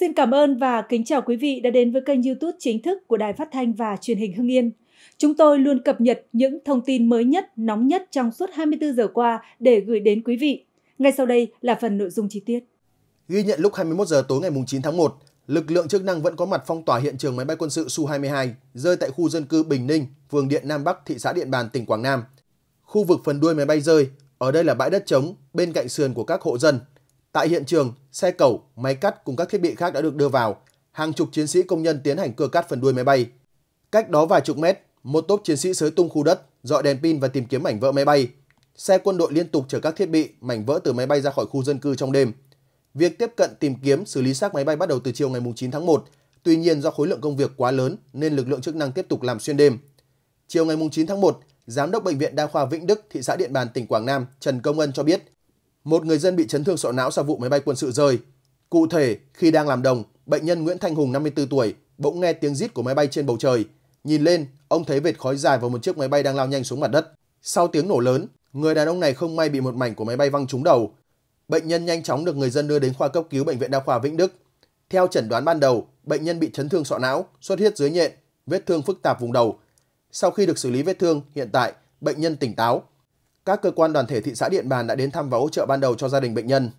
Xin cảm ơn và kính chào quý vị đã đến với kênh YouTube chính thức của Đài Phát thanh và Truyền hình Hưng Yên. Chúng tôi luôn cập nhật những thông tin mới nhất, nóng nhất trong suốt 24 giờ qua để gửi đến quý vị. Ngay sau đây là phần nội dung chi tiết. Ghi nhận lúc 21 giờ tối ngày 9 tháng 1, lực lượng chức năng vẫn có mặt phong tỏa hiện trường máy bay quân sự Su-22 rơi tại khu dân cư Bình Ninh, phường Điện Nam Bắc, thị xã Điện Bàn, tỉnh Quảng Nam. Khu vực phần đuôi máy bay rơi, ở đây là bãi đất trống bên cạnh sườn của các hộ dân Tại hiện trường, xe cẩu, máy cắt cùng các thiết bị khác đã được đưa vào. Hàng chục chiến sĩ công nhân tiến hành cưa cắt phần đuôi máy bay. Cách đó vài chục mét, một tốp chiến sĩ sới tung khu đất, dọi đèn pin và tìm kiếm mảnh vỡ máy bay. Xe quân đội liên tục chở các thiết bị, mảnh vỡ từ máy bay ra khỏi khu dân cư trong đêm. Việc tiếp cận tìm kiếm xử lý xác máy bay bắt đầu từ chiều ngày 9 tháng 1. Tuy nhiên do khối lượng công việc quá lớn nên lực lượng chức năng tiếp tục làm xuyên đêm. Chiều ngày 9 tháng 1, Giám đốc Bệnh viện Đa khoa Vĩnh Đức, thị xã Điện Bàn, tỉnh Quảng Nam Trần Công Ân cho biết một người dân bị chấn thương sọ não sau vụ máy bay quân sự rơi. Cụ thể, khi đang làm đồng, bệnh nhân Nguyễn Thanh Hùng 54 tuổi bỗng nghe tiếng rít của máy bay trên bầu trời. Nhìn lên, ông thấy vệt khói dài vào một chiếc máy bay đang lao nhanh xuống mặt đất. Sau tiếng nổ lớn, người đàn ông này không may bị một mảnh của máy bay văng trúng đầu. Bệnh nhân nhanh chóng được người dân đưa đến khoa cấp cứu bệnh viện đa khoa Vĩnh Đức. Theo chẩn đoán ban đầu, bệnh nhân bị chấn thương sọ não, xuất huyết dưới nhện, vết thương phức tạp vùng đầu. Sau khi được xử lý vết thương, hiện tại bệnh nhân tỉnh táo, các cơ quan đoàn thể thị xã Điện Bàn đã đến thăm và hỗ trợ ban đầu cho gia đình bệnh nhân.